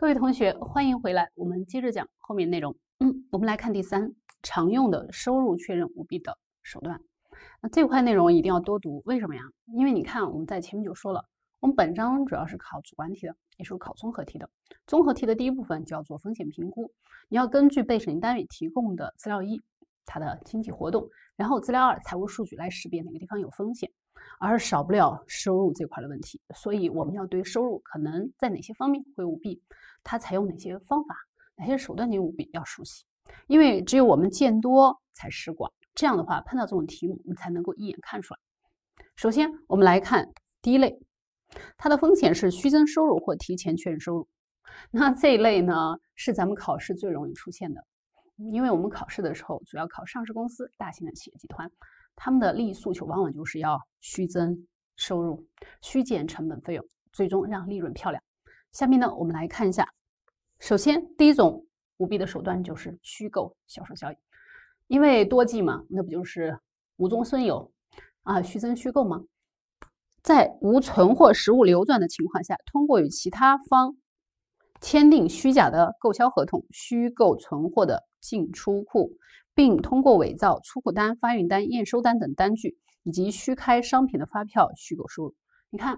各位同学，欢迎回来。我们接着讲后面内容。嗯，我们来看第三常用的收入确认舞弊的手段。那这块内容一定要多读，为什么呀？因为你看，我们在前面就说了，我们本章主要是考主观题的，也是考综合题的。综合题的第一部分叫做风险评估，你要根据被审计单位提供的资料一，它的经济活动，然后资料二财务数据来识别哪个地方有风险，而少不了收入这块的问题。所以我们要对收入可能在哪些方面会舞弊。它采用哪些方法、哪些手段，你比较熟悉？因为只有我们见多才识广，这样的话碰到这种题目，我们才能够一眼看出来。首先，我们来看第一类，它的风险是虚增收入或提前确认收入。那这一类呢，是咱们考试最容易出现的，因为我们考试的时候主要考上市公司、大型的企业集团，他们的利益诉求往往就是要虚增收入、虚减成本费用，最终让利润漂亮。下面呢，我们来看一下。首先，第一种舞弊的手段就是虚构销售效易，因为多记嘛，那不就是无中生有啊，虚增虚构吗？在无存货实物流转的情况下，通过与其他方签订虚假的购销合同，虚构存货的进出库，并通过伪造出库单、发运单、验收单等单据，以及虚开商品的发票，虚构收入。你看，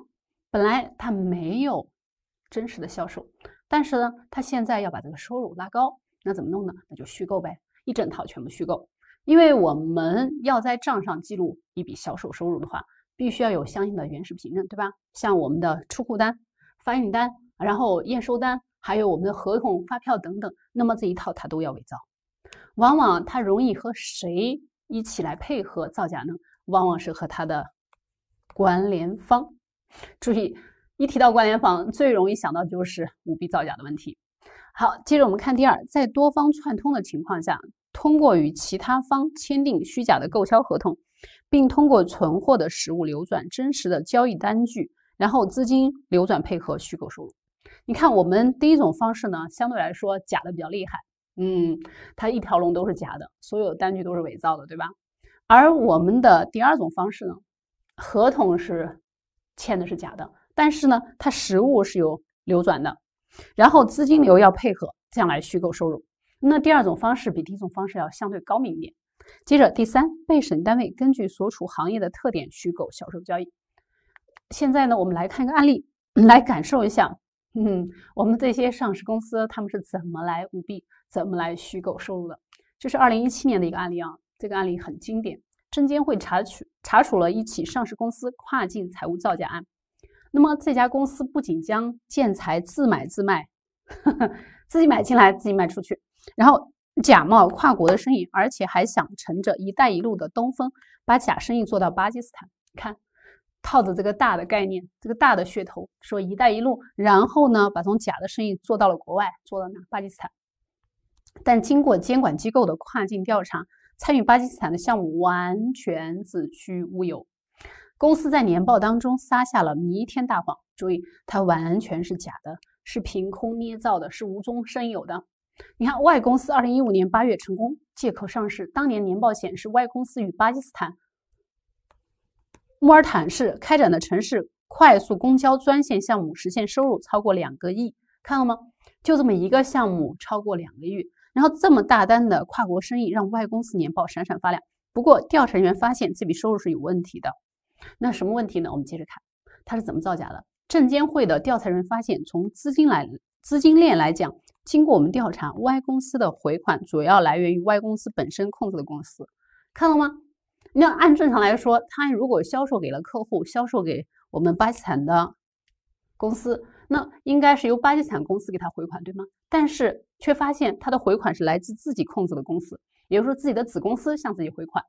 本来他没有。真实的销售，但是呢，他现在要把这个收入拉高，那怎么弄呢？那就虚构呗，一整套全部虚构。因为我们要在账上记录一笔销售收入的话，必须要有相应的原始凭证，对吧？像我们的出库单、发运单，然后验收单，还有我们的合同、发票等等，那么这一套他都要伪造。往往他容易和谁一起来配合造假呢？往往是和他的关联方。注意。一提到关联方，最容易想到就是舞弊造假的问题。好，接着我们看第二，在多方串通的情况下，通过与其他方签订虚假的购销合同，并通过存货的实物流转，真实的交易单据，然后资金流转配合虚构收入。你看，我们第一种方式呢，相对来说假的比较厉害，嗯，它一条龙都是假的，所有单据都是伪造的，对吧？而我们的第二种方式呢，合同是签的是假的。但是呢，它实物是有流转的，然后资金流要配合，这样来虚构收入。那第二种方式比第一种方式要相对高明一点。接着，第三，被审单位根据所处行业的特点虚构销售交易。现在呢，我们来看一个案例，来感受一下，嗯，我们这些上市公司他们是怎么来舞弊，怎么来虚构收入的？这是二零一七年的一个案例啊，这个案例很经典。证监会查处查处了一起上市公司跨境财务造假案。那么这家公司不仅将建材自买自卖，自己买进来自己卖出去，然后假冒跨国的生意，而且还想乘着“一带一路”的东风，把假生意做到巴基斯坦。看，套着这个大的概念，这个大的噱头，说“一带一路”，然后呢，把从假的生意做到了国外，做到哪？巴基斯坦。但经过监管机构的跨境调查，参与巴基斯坦的项目完全子虚乌有。公司在年报当中撒下了弥天大谎，注意，它完全是假的，是凭空捏造的，是无中生有的。你看，Y 公司2015年8月成功借壳上市，当年年报显示，Y 公司与巴基斯坦穆尔坦市开展的城市快速公交专线项目实现收入超过两个亿，看到吗？就这么一个项目超过两个亿，然后这么大单的跨国生意让 Y 公司年报闪闪发亮。不过，调查员发现这笔收入是有问题的。那什么问题呢？我们接着看，他是怎么造假的？证监会的调查人发现，从资金来资金链来讲，经过我们调查，Y 公司的回款主要来源于 Y 公司本身控制的公司，看到吗？那按正常来说，他如果销售给了客户，销售给我们巴基斯坦的公司，那应该是由巴基斯坦公司给他回款，对吗？但是却发现他的回款是来自自己控制的公司，也就是说自己的子公司向自己回款，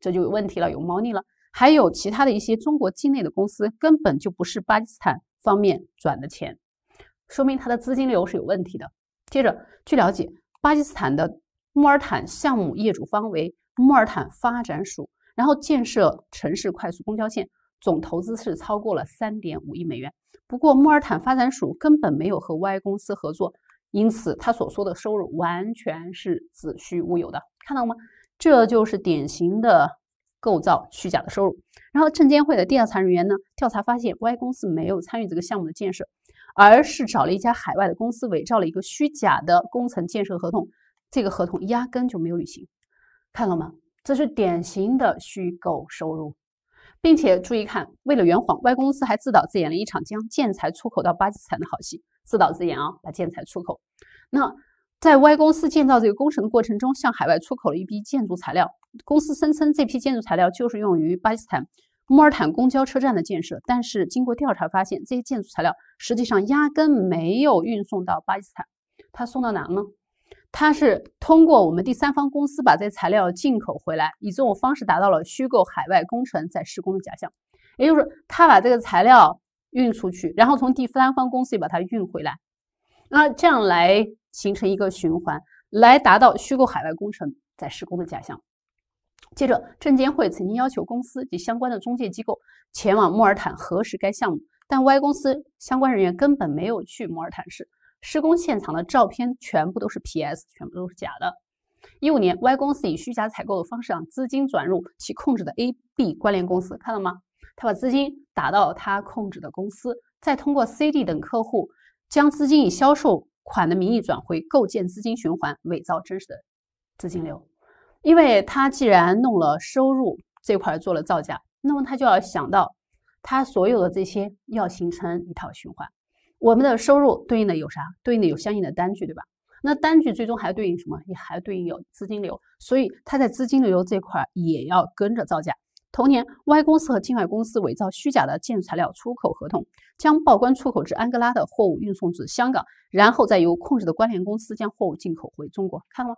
这就有问题了，有猫腻了。还有其他的一些中国境内的公司根本就不是巴基斯坦方面转的钱，说明他的资金流是有问题的。接着，据了解，巴基斯坦的穆尔坦项目业主方为穆尔坦发展署，然后建设城市快速公交线，总投资是超过了三点五亿美元。不过，穆尔坦发展署根本没有和 Y 公司合作，因此他所说的收入完全是子虚乌有的。看到了吗？这就是典型的。构造虚假的收入，然后证监会的调查人员呢，调查发现，Y 公司没有参与这个项目的建设，而是找了一家海外的公司伪造了一个虚假的工程建设合同，这个合同压根就没有履行，看到吗？这是典型的虚构收入，并且注意看，为了圆谎，Y 公司还自导自演了一场将建材出口到巴基斯坦的好戏，自导自演啊，把建材出口，那。在 Y 公司建造这个工程的过程中，向海外出口了一批建筑材料。公司声称这批建筑材料就是用于巴基斯坦穆尔坦公交车站的建设，但是经过调查发现，这些建筑材料实际上压根没有运送到巴基斯坦。它送到哪呢？它是通过我们第三方公司把这材料进口回来，以这种方式达到了虚构海外工程在施工的假象。也就是说，他把这个材料运出去，然后从第三方公司把它运回来，那这样来。形成一个循环，来达到虚构海外工程在施工的假象。接着，证监会曾经要求公司及相关的中介机构前往莫尔坦核实该项目，但 Y 公司相关人员根本没有去莫尔坦市，施工现场的照片全部都是 PS，全部都是假的。一五年，Y 公司以虚假采购的方式让资金转入其控制的 A、B 关联公司，看到吗？他把资金打到他控制的公司，再通过 C、D 等客户将资金以销售。款的名义转回，构建资金循环，伪造真实的资金流。因为他既然弄了收入这块做了造假，那么他就要想到，他所有的这些要形成一套循环。我们的收入对应的有啥？对应的有相应的单据，对吧？那单据最终还对应什么？也还对应有资金流，所以他在资金流这块也要跟着造假。同年，Y 公司和境外公司伪造虚假的建筑材料出口合同，将报关出口至安哥拉的货物运送至香港，然后再由控制的关联公司将货物进口回中国。看到吗？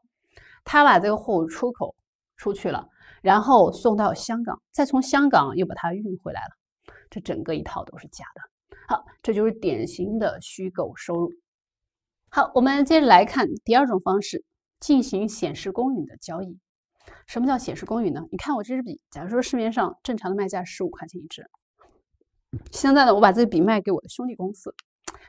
他把这个货物出口出去了，然后送到香港，再从香港又把它运回来了。这整个一套都是假的。好，这就是典型的虚构收入。好，我们接着来看第二种方式进行显示公允的交易。什么叫显实公允呢？你看我这支笔，假如说市面上正常的卖价十五块钱一支，现在呢，我把这个笔卖给我的兄弟公司，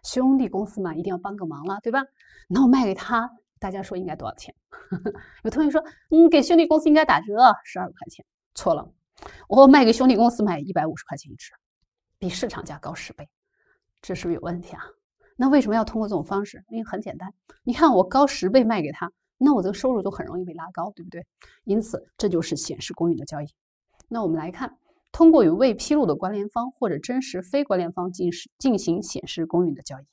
兄弟公司嘛，一定要帮个忙了，对吧？那我卖给他，大家说应该多少钱？有同学说，嗯，给兄弟公司应该打折，十二块钱，错了，我卖给兄弟公司卖一百五十块钱一支，比市场价高十倍，这是不是有问题啊？那为什么要通过这种方式？因为很简单，你看我高十倍卖给他。那我这个收入就很容易被拉高，对不对？因此，这就是显示公允的交易。那我们来看，通过与未披露的关联方或者真实非关联方进行进行显示公允的交易，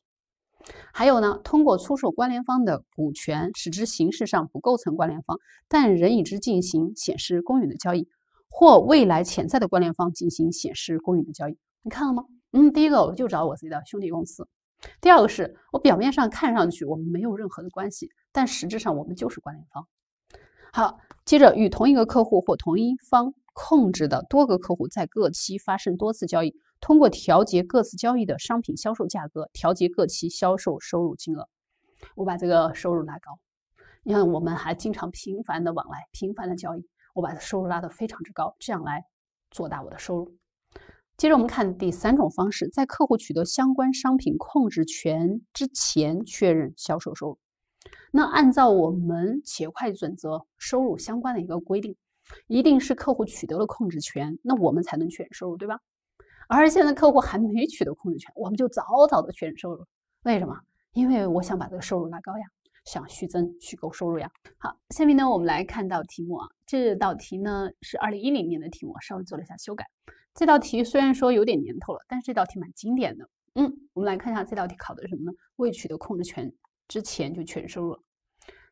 还有呢，通过出售关联方的股权，使之形式上不构成关联方，但仍与之进行显示公允的交易，或未来潜在的关联方进行显示公允的交易。你看了吗？嗯，第一个我就找我自己的兄弟公司，第二个是我表面上看上去我们没有任何的关系。但实质上我们就是关联方。好，接着与同一个客户或同一方控制的多个客户在各期发生多次交易，通过调节各次交易的商品销售价格，调节各期销售收入金额。我把这个收入拉高。你看，我们还经常频繁的往来，频繁的交易，我把收入拉得非常之高，这样来做大我的收入。接着我们看第三种方式，在客户取得相关商品控制权之前确认销售收入。那按照我们企业会计准则收入相关的一个规定，一定是客户取得了控制权，那我们才能确认收入，对吧？而现在客户还没取得控制权，我们就早早的确认收入，为什么？因为我想把这个收入拉高呀，想虚增、虚构收入呀。好，下面呢，我们来看道题目啊，这道题呢是二零一零年的题目，稍微做了一下修改。这道题虽然说有点年头了，但是这道题蛮经典的。嗯，我们来看一下这道题考的是什么呢？未取得控制权。之前就全收了。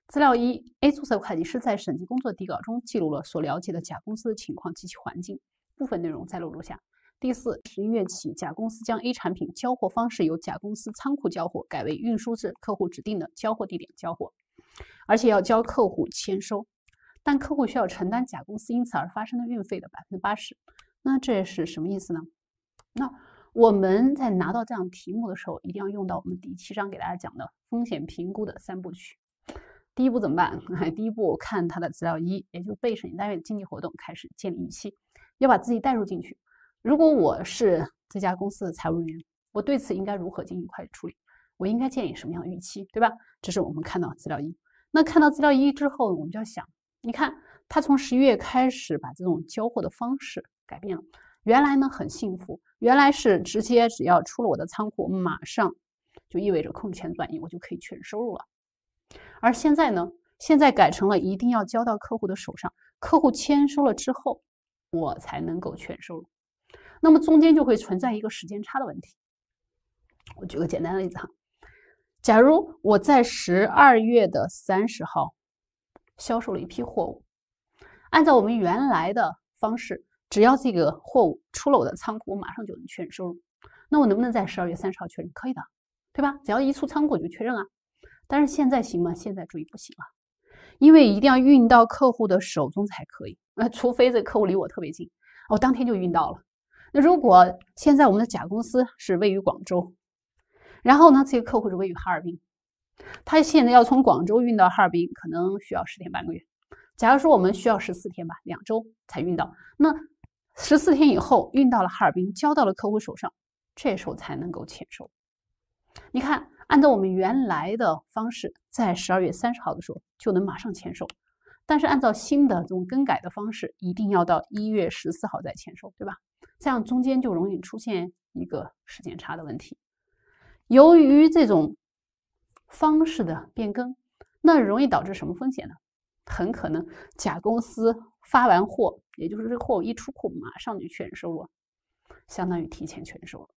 资料一，A 注册会计师在审计工作底稿中记录了所了解的甲公司的情况及其环境，部分内容摘录如下：第四，十一月起，甲公司将 A 产品交货方式由甲公司仓库交货改为运输至客户指定的交货地点交货，而且要交客户签收，但客户需要承担甲公司因此而发生的运费的百分之八十。那这是什么意思呢？那我们在拿到这样题目的时候，一定要用到我们第七章给大家讲的风险评估的三部曲。第一步怎么办？第一步看它的资料一，也就是被审计单位的经济活动，开始建立预期，要把自己代入进去。如果我是这家公司的财务人员，我对此应该如何进行会计处理？我应该建立什么样的预期，对吧？这是我们看到资料一。那看到资料一之后，我们就要想，你看他从十一月开始把这种交货的方式改变了，原来呢很幸福。原来是直接只要出了我的仓库，马上就意味着控制权转移，我就可以确认收入了。而现在呢，现在改成了一定要交到客户的手上，客户签收了之后，我才能够确认收入。那么中间就会存在一个时间差的问题。我举个简单的例子哈，假如我在十二月的三十号销售了一批货物，按照我们原来的方式。只要这个货物出了我的仓库，我马上就能确认收入。那我能不能在十二月三十号确认？可以的，对吧？只要一出仓库就确认啊。但是现在行吗？现在注意不行啊，因为一定要运到客户的手中才可以。那除非这客户离我特别近，我当天就运到了。那如果现在我们的甲公司是位于广州，然后呢，这个客户是位于哈尔滨，他现在要从广州运到哈尔滨，可能需要十天半个月。假如说我们需要十四天吧，两周才运到，那。十四天以后运到了哈尔滨，交到了客户手上，这时候才能够签收。你看，按照我们原来的方式，在十二月三十号的时候就能马上签收，但是按照新的这种更改的方式，一定要到一月十四号再签收，对吧？这样中间就容易出现一个时间差的问题。由于这种方式的变更，那容易导致什么风险呢？很可能甲公司。发完货，也就是这货一出库，马上就全收了，相当于提前全收了。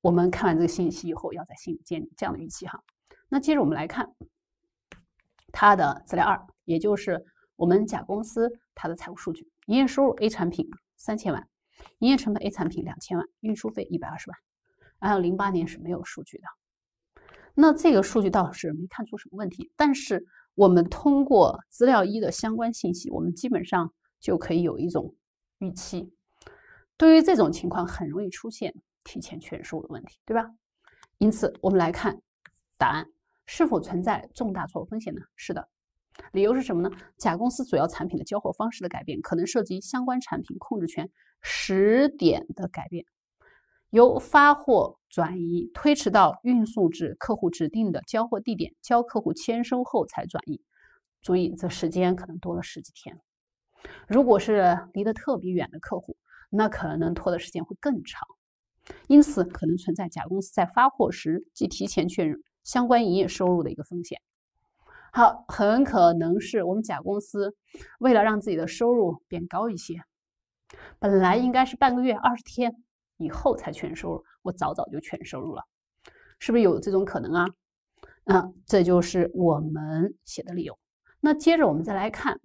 我们看完这个信息以后，要在心里建立这样的预期哈。那接着我们来看它的资料二，也就是我们甲公司它的财务数据：营业收入 A 产品三千万，营业成本 A 产品两千万，运输费一百二十万。还有零八年是没有数据的。那这个数据倒是没看出什么问题，但是。我们通过资料一的相关信息，我们基本上就可以有一种预期。对于这种情况，很容易出现提前权认收的问题，对吧？因此，我们来看答案是否存在重大错误风险呢？是的，理由是什么呢？甲公司主要产品的交货方式的改变，可能涉及相关产品控制权时点的改变，由发货。转移推迟到运送至客户指定的交货地点，交客户签收后才转移。注意，这时间可能多了十几天。如果是离得特别远的客户，那可能能拖的时间会更长。因此，可能存在甲公司在发货时即提前确认相关营业收入的一个风险。好，很可能是我们甲公司为了让自己的收入变高一些，本来应该是半个月二十天。以后才全收入，我早早就全收入了，是不是有这种可能啊？那这就是我们写的理由。那接着我们再来看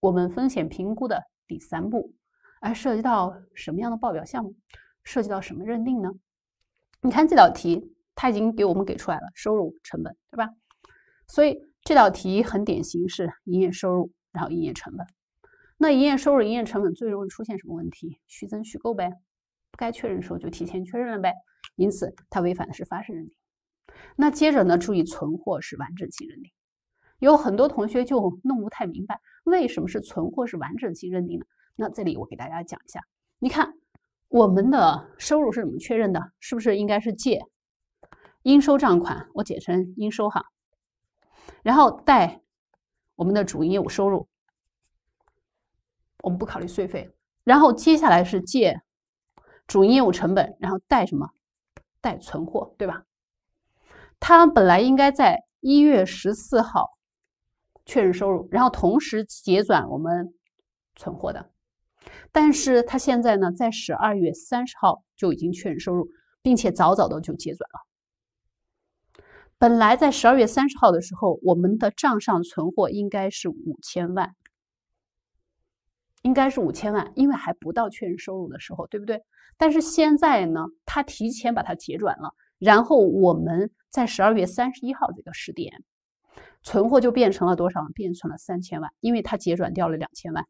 我们风险评估的第三步，哎，涉及到什么样的报表项目？涉及到什么认定呢？你看这道题，它已经给我们给出来了收入、成本，对吧？所以这道题很典型，是营业收入，然后营业成本。那营业收入、营业成本最容易出现什么问题？虚增、虚构呗。该确认的时候就提前确认了呗，因此它违反的是发生认定。那接着呢？注意，存货是完整性认定，有很多同学就弄不太明白，为什么是存货是完整性认定呢？那这里我给大家讲一下。你看，我们的收入是怎么确认的？是不是应该是借应收账款，我简称应收哈，然后贷我们的主营业务收入，我们不考虑税费，然后接下来是借。主营业务成本，然后贷什么贷存货，对吧？它本来应该在一月十四号确认收入，然后同时结转我们存货的。但是它现在呢，在十二月三十号就已经确认收入，并且早早的就结转了。本来在十二月三十号的时候，我们的账上存货应该是五千万。应该是五千万，因为还不到确认收入的时候，对不对？但是现在呢，他提前把它结转了，然后我们在十二月三十一号这个时点，存货就变成了多少？变成了三千万，因为它结转掉了两千万。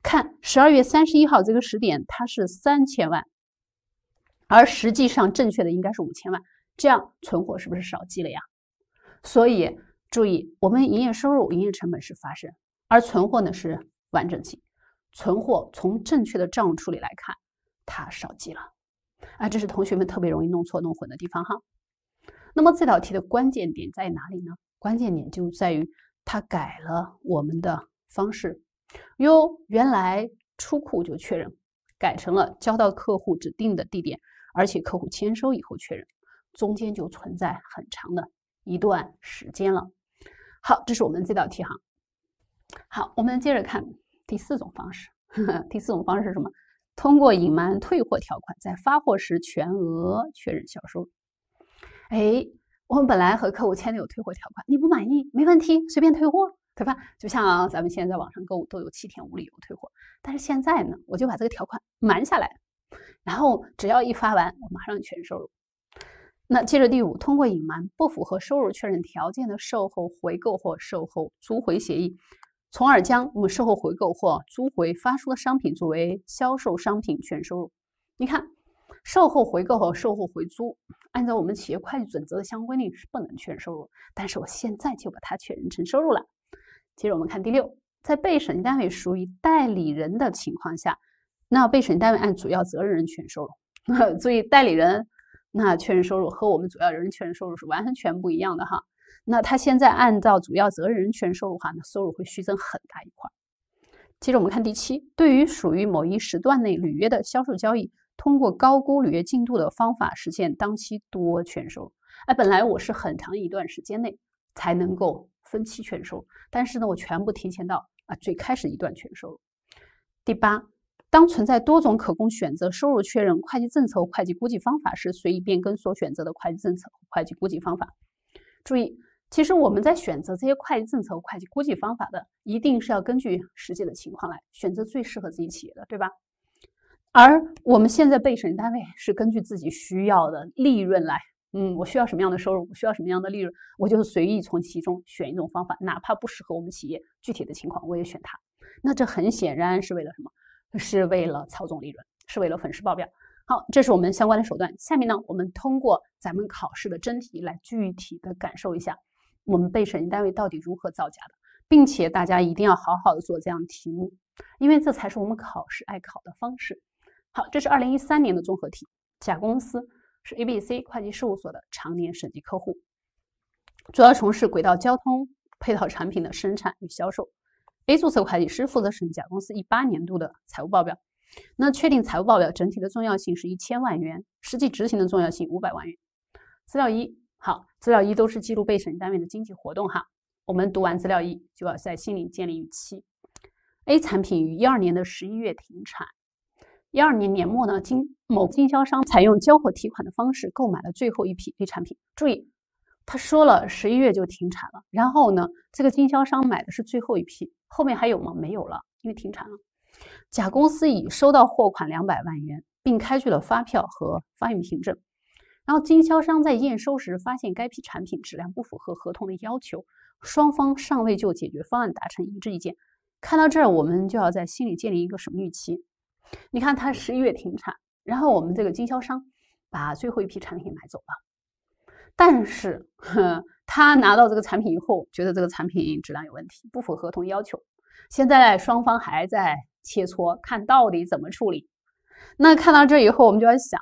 看十二月三十一号这个时点，它是三千万，而实际上正确的应该是五千万，这样存货是不是少记了呀？所以注意，我们营业收入、营业成本是发生，而存货呢是。完整性，存货从正确的账务处理来看，它少记了啊，这是同学们特别容易弄错弄混的地方哈。那么这道题的关键点在哪里呢？关键点就在于它改了我们的方式，哟，原来出库就确认，改成了交到客户指定的地点，而且客户签收以后确认，中间就存在很长的一段时间了。好，这是我们这道题哈。好，我们接着看。第四种方式，第四种方式是什么？通过隐瞒退货条款，在发货时全额确认销售诶，哎，我们本来和客户签的有退货条款，你不满意，没问题，随便退货，对吧？就像咱们现在网上购物都有七天无理由退货，但是现在呢，我就把这个条款瞒下来，然后只要一发完，我马上确认收入。那接着第五，通过隐瞒不符合收入确认条件的售后回购或售后租回协议。从而将我们售后回购或租回发出的商品作为销售商品确认收入。你看，售后回购和售后回租，按照我们企业会计准则的相关规定是不能确认收入，但是我现在就把它确认成收入了。接着我们看第六，在被审计单位属于代理人的情况下，那被审计单位按主要责任人确认收入。注 意代理人那确认收入和我们主要人确认收入是完全不一样的哈。那他现在按照主要责任人权收入的话，那收入会虚增很大一块。接着我们看第七，对于属于某一时段内履约的销售交易，通过高估履约进度的方法实现当期多权收入。哎，本来我是很长一段时间内才能够分期权收，但是呢，我全部提前到啊最开始一段权收。第八，当存在多种可供选择收入确认会计政策、会计估计方法时，随意变更所选择的会计政策和会计估计方法。注意。其实我们在选择这些会计政策、会计估计方法的，一定是要根据实际的情况来选择最适合自己企业的，对吧？而我们现在被审单位是根据自己需要的利润来，嗯，我需要什么样的收入，我需要什么样的利润，我就随意从其中选一种方法，哪怕不适合我们企业具体的情况，我也选它。那这很显然是为了什么？是为了操纵利润，是为了粉饰报表。好，这是我们相关的手段。下面呢，我们通过咱们考试的真题来具体的感受一下。我们被审计单位到底如何造假的，并且大家一定要好好的做这样的题目，因为这才是我们考试爱考的方式。好，这是二零一三年的综合题。甲公司是 A、B、C 会计事务所的常年审计客户，主要从事轨道交通配套产品的生产与销售。A 注册会计师负责审计甲公司一八年度的财务报表。那确定财务报表整体的重要性是一千万元，实际执行的重要性五百万元。资料一。好，资料一都是记录被审单位的经济活动哈。我们读完资料一，就要在心里建立预期。A 产品于一二年的十一月停产，一二年年末呢，经某经销商采用交货提款的方式购买了最后一批 A 产品。注意，他说了十一月就停产了，然后呢，这个经销商买的是最后一批，后面还有吗？没有了，因为停产了。甲公司已收到货款两百万元，并开具了发票和发运凭证。然后经销商在验收时发现该批产品质量不符合合同的要求，双方尚未就解决方案达成一致意见。看到这儿，我们就要在心里建立一个什么预期？你看他十一月停产，然后我们这个经销商把最后一批产品买走了，但是他拿到这个产品以后，觉得这个产品质量有问题，不符合同要求。现在双方还在切磋，看到底怎么处理。那看到这以后，我们就要想。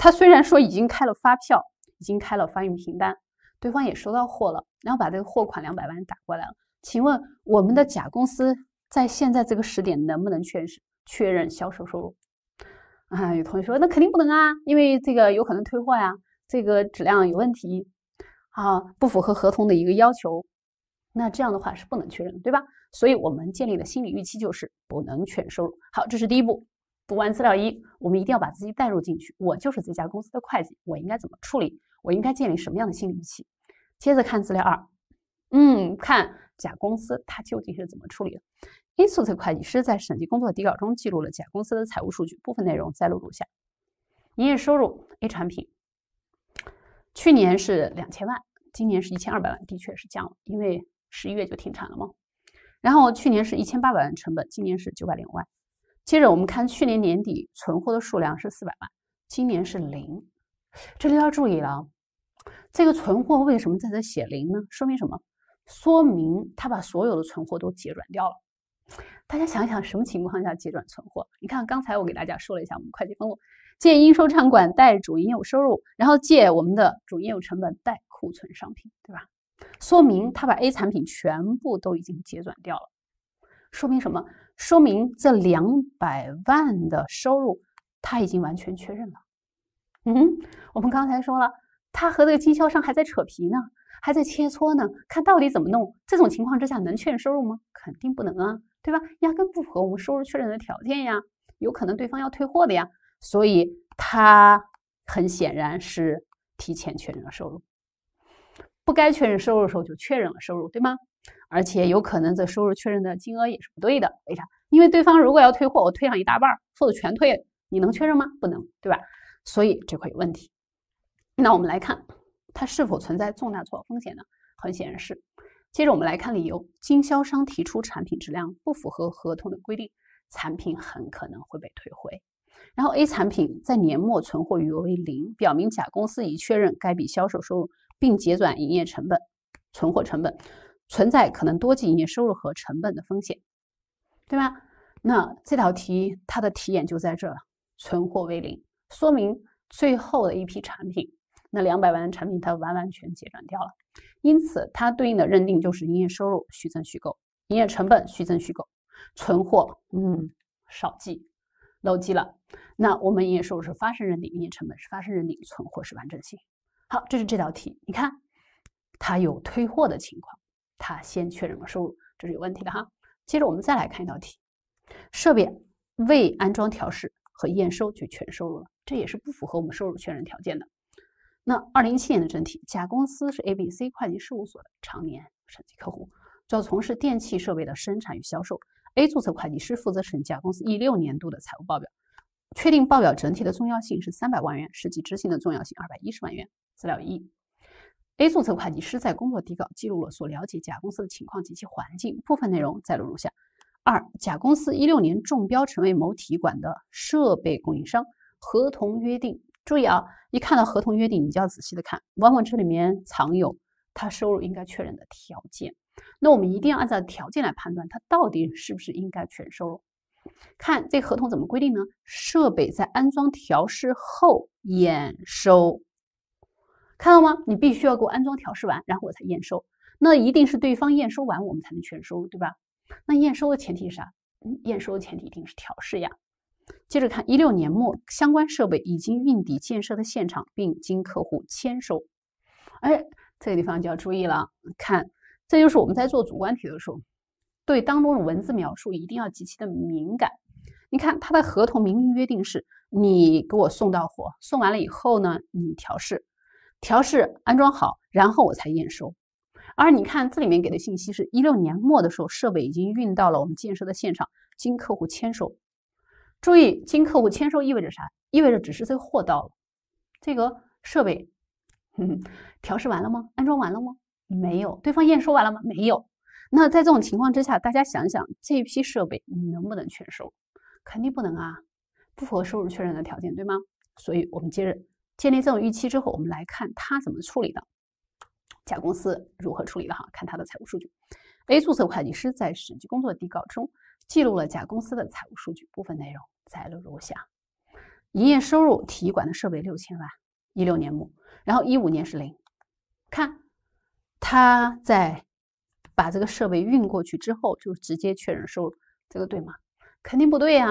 他虽然说已经开了发票，已经开了发运凭单，对方也收到货了，然后把这个货款两百万打过来了。请问我们的甲公司在现在这个时点能不能确认确认销售收入？啊，有同学说那肯定不能啊，因为这个有可能退货呀，这个质量有问题啊，不符合合同的一个要求，那这样的话是不能确认，对吧？所以我们建立的心理预期就是不能确认收入。好，这是第一步。读完资料一，我们一定要把自己带入进去。我就是这家公司的会计，我应该怎么处理？我应该建立什么样的心理预期？接着看资料二，嗯，看甲公司它究竟是怎么处理的？A 注册会计师在审计工作底稿中记录了甲公司的财务数据，部分内容摘录如下：营业收入 A 产品，去年是两千万，今年是一千二百万，的确是降了，因为十一月就停产了嘛。然后去年是一千八百万成本，今年是九百零万。接着我们看去年年底存货的数量是四百万，今年是零，这里要注意了，这个存货为什么在这写零呢？说明什么？说明他把所有的存货都结转掉了。大家想想，什么情况下结转存货？你看刚才我给大家说了一下我们会计分录，借应收账款贷主营业务收入，然后借我们的主营业务成本贷库存商品，对吧？说明他把 A 产品全部都已经结转掉了，说明什么？说明这两百万的收入他已经完全确认了。嗯，我们刚才说了，他和这个经销商还在扯皮呢，还在切磋呢，看到底怎么弄。这种情况之下能确认收入吗？肯定不能啊，对吧？压根不符合我们收入确认的条件呀。有可能对方要退货的呀，所以他很显然是提前确认了收入。不该确认收入的时候就确认了收入，对吗？而且有可能这收入确认的金额也是不对的，为啥？因为对方如果要退货，我退上一大半儿，或者全退你能确认吗？不能，对吧？所以这块有问题。那我们来看，它是否存在重大错风险呢？很显然是。接着我们来看理由：经销商提出产品质量不符合合同的规定，产品很可能会被退回。然后 A 产品在年末存货余额为零，表明甲公司已确认该笔销售收入，并结转营业成本、存货成本。存在可能多计营业收入和成本的风险，对吧？那这道题它的题眼就在这，了，存货为零，说明最后的一批产品，那两百万的产品它完完全结转掉了，因此它对应的认定就是营业收入虚增虚构，营业成本虚增虚构，存货嗯少计漏记了。那我们营业收入是发生认定，营业成本是发生认定，存货是完整性。好，这是这道题，你看它有退货的情况。他先确认了收入，这是有问题的哈。接着我们再来看一道题，设备未安装调试和验收就全收入了，这也是不符合我们收入确认条件的。那二零一七年的真题，甲公司是 A B C 会计事务所的常年审计客户，主要从事电气设备的生产与销售。A 注册会计师负责审甲公司一六年度的财务报表，确定报表整体的重要性是三百万元，实际执行的重要性二百一十万元。资料一。A 注册会计师在工作底稿记录了所了解甲公司的情况及其环境，部分内容摘录如下：二、甲公司一六年中标成为某体育馆的设备供应商，合同约定。注意啊，一看到合同约定，你就要仔细的看，往往这里面藏有他收入应该确认的条件。那我们一定要按照条件来判断，它到底是不是应该确认收入。看这合同怎么规定呢？设备在安装调试后验收。看到吗？你必须要给我安装调试完，然后我才验收。那一定是对方验收完，我们才能全收，对吧？那验收的前提是啥？验收的前提一定是调试呀。接着看，一六年末，相关设备已经运抵建设的现场，并经客户签收。哎，这个地方就要注意了。看，这就是我们在做主观题的时候，对当中的文字描述一定要极其的敏感。你看，他的合同明明约定是你给我送到货，送完了以后呢，你调试。调试安装好，然后我才验收。而你看这里面给的信息是，一六年末的时候，设备已经运到了我们建设的现场，经客户签收。注意，经客户签收意味着啥？意味着只是这货到了，这个设备调试完了吗？安装完了吗？没有。对方验收完了吗？没有。那在这种情况之下，大家想想，这批设备你能不能全收？肯定不能啊，不符合收入确认的条件，对吗？所以我们接着。建立这种预期之后，我们来看他怎么处理的。甲公司如何处理的？哈，看他的财务数据。A 注册会计师在审计工作底稿中记录了甲公司的财务数据部分内容，摘录如下：营业收入，体育馆的设备六千万，一六年末，然后一五年是零。看他在把这个设备运过去之后，就直接确认收入，这个对吗？肯定不对呀，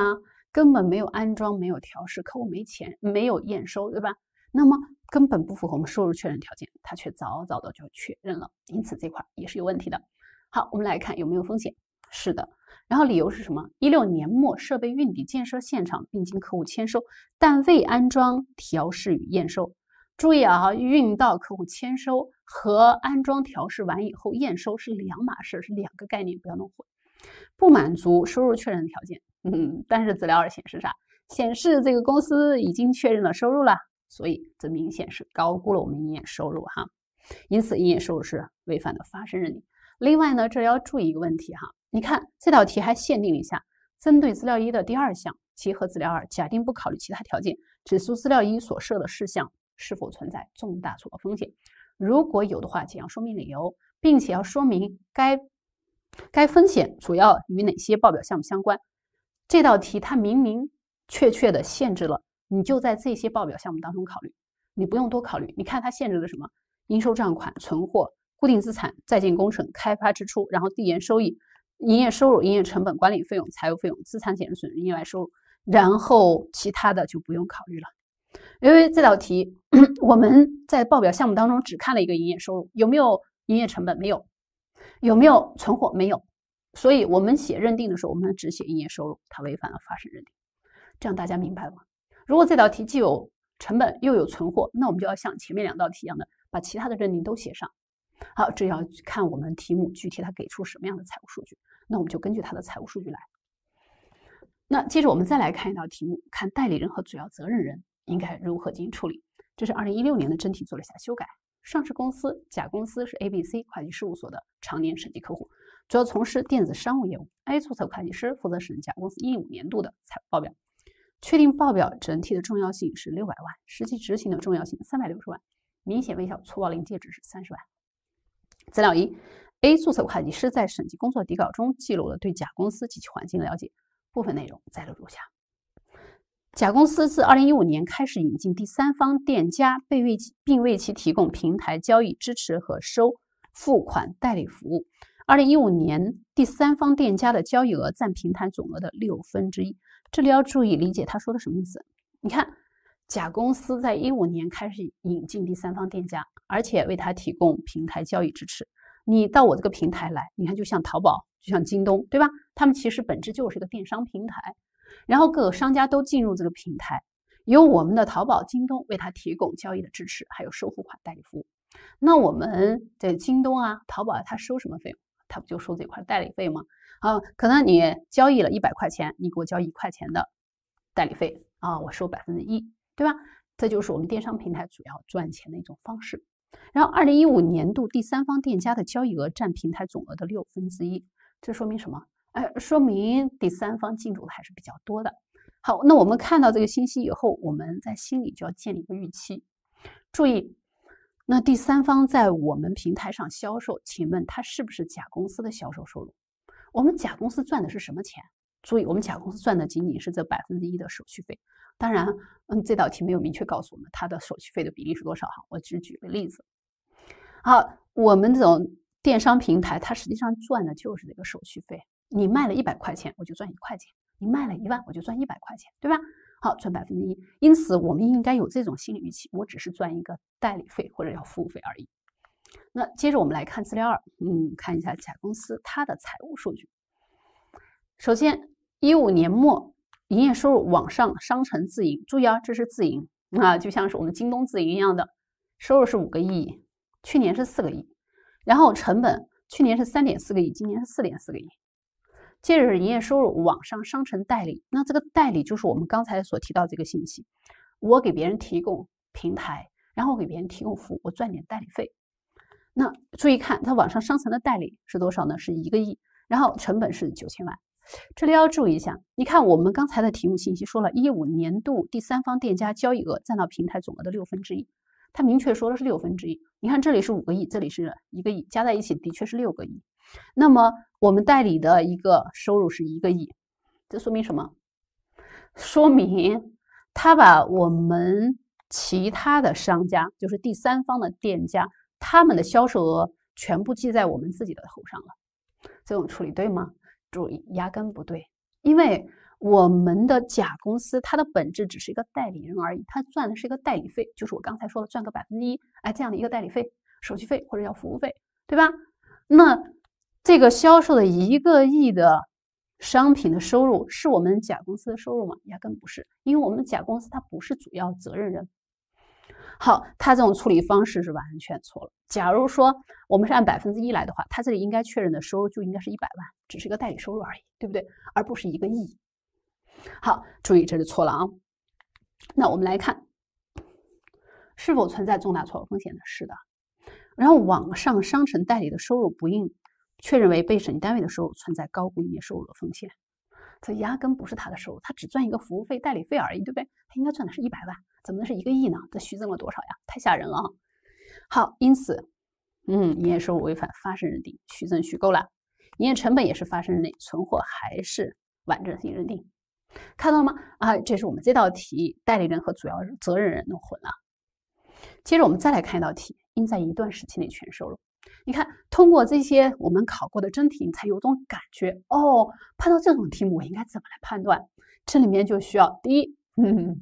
根本没有安装，没有调试，客户没钱，没有验收，对吧？那么根本不符合我们收入确认条件，它却早早的就确认了，因此这块也是有问题的。好，我们来看有没有风险，是的。然后理由是什么？一六年末设备运抵建设现场并经客户签收，但未安装调试与验收。注意啊，运到客户签收和安装调试完以后验收是两码事，是两个概念，不要弄混。不满足收入确认条件，嗯，但是资料二显示啥？显示这个公司已经确认了收入了。所以这明显是高估了我们营业收入哈，因此营业收入是违反的发生认定。另外呢，这要注意一个问题哈，你看这道题还限定了一下，针对资料一的第二项，结合资料二，假定不考虑其他条件，指出资料一所涉的事项是否存在重大错误风险，如果有的话，简要说明理由，并且要说明该该风险主要与哪些报表项目相关。这道题它明明确确的限制了。你就在这些报表项目当中考虑，你不用多考虑。你看它限制了什么？应收账款、存货、固定资产、在建工程、开发支出，然后递延收益、营业收入、营业成本、管理费用、财务费用、资产减值损失、意外收入，然后其他的就不用考虑了。因为这道题 我们在报表项目当中只看了一个营业收入，有没有营业成本？没有。有没有存货？没有。所以我们写认定的时候，我们只写营业收入，它违反了发生认定。这样大家明白了吗？如果这道题既有成本又有存货，那我们就要像前面两道题一样的把其他的认定都写上。好，这要看我们题目具体它给出什么样的财务数据，那我们就根据它的财务数据来。那接着我们再来看一道题目，看代理人和主要责任人应该如何进行处理。这是二零一六年的真题，做了下修改。上市公司甲公司是 A B C 会计事务所的常年审计客户，主要从事电子商务业务。A 注册会计师负责审甲公司1五年度的财务报表。确定报表整体的重要性是六百万，实际执行的重要性三百六十万，明显微小，粗暴临界值是三十万。资料一：A 注册会计师在审计工作底稿中记录了对甲公司及其环境的了解，部分内容摘录如下：甲公司自二零一五年开始引进第三方店家，并为其并为其提供平台交易支持和收付款代理服务。二零一五年，第三方店家的交易额占平台总额的六分之一。这里要注意理解他说的什么意思。你看，甲公司在一五年开始引进第三方店家，而且为他提供平台交易支持。你到我这个平台来，你看就像淘宝，就像京东，对吧？他们其实本质就是一个电商平台。然后各个商家都进入这个平台，由我们的淘宝、京东为他提供交易的支持，还有收付款代理服务。那我们在京东啊、淘宝啊，他收什么费用？他不就收这块代理费吗？啊，可能你交易了一百块钱，你给我交一块钱的代理费啊，我收百分之一，对吧？这就是我们电商平台主要赚钱的一种方式。然后，二零一五年度第三方店家的交易额占平台总额的六分之一，这说明什么？哎，说明第三方进驻还是比较多的。好，那我们看到这个信息以后，我们在心里就要建立一个预期。注意，那第三方在我们平台上销售，请问他是不是甲公司的销售收入？我们甲公司赚的是什么钱？注意，我们甲公司赚的仅仅是这百分之一的手续费。当然，嗯，这道题没有明确告诉我们它的手续费的比例是多少哈。我只举个例子。好，我们这种电商平台，它实际上赚的就是这个手续费。你卖了一百块钱，我就赚一块钱；你卖了一万，我就赚一百块钱，对吧？好，赚百分之一。因此，我们应该有这种心理预期，我只是赚一个代理费或者叫服务费而已。那接着我们来看资料二，嗯，看一下甲公司它的财务数据。首先，一五年末营业收入网上商城自营，注意啊，这是自营啊，就像是我们京东自营一样的，收入是五个亿，去年是四个亿。然后成本去年是三点四个亿，今年是四点四个亿。接着是营业收入网上商城代理，那这个代理就是我们刚才所提到这个信息，我给别人提供平台，然后给别人提供服务，我赚点代理费。那注意看，他网上商城的代理是多少呢？是一个亿，然后成本是九千万。这里要注意一下，你看我们刚才的题目信息说了，一五年度第三方店家交易额占到平台总额的六分之一，它明确说的是六分之一。你看这里是五个亿，这里是一个亿，加在一起的确是六个亿。那么我们代理的一个收入是一个亿，这说明什么？说明他把我们其他的商家，就是第三方的店家。他们的销售额全部记在我们自己的头上了，这种处理对吗？注意，压根不对，因为我们的甲公司它的本质只是一个代理人而已，它赚的是一个代理费，就是我刚才说的赚个百分之一，哎，这样的一个代理费、手续费或者叫服务费，对吧？那这个销售的一个亿的商品的收入是我们甲公司的收入吗？压根不是，因为我们甲公司它不是主要责任人。好，他这种处理方式是完全错了。假如说我们是按百分之一来的话，他这里应该确认的收入就应该是一百万，只是一个代理收入而已，对不对？而不是一个亿。好，注意这是错了啊。那我们来看是否存在重大错误风险呢？是的。然后网上商城代理的收入不应确认为被审计单位的收入，存在高估营业收入的风险。这压根不是他的收入，他只赚一个服务费、代理费而已，对不对？他应该赚的是一百万，怎么能是一个亿呢？这虚增了多少呀？太吓人了！好，因此，嗯，营业收入违反发生认定，虚增虚构了；营业成本也是发生认定，存货还是完整性认定，看到了吗？啊，这是我们这道题代理人和主要责任人弄混了。接着我们再来看一道题，应在一段时期内全收入。你看，通过这些我们考过的真题，你才有种感觉哦。碰到这种题目，我应该怎么来判断？这里面就需要第一，嗯，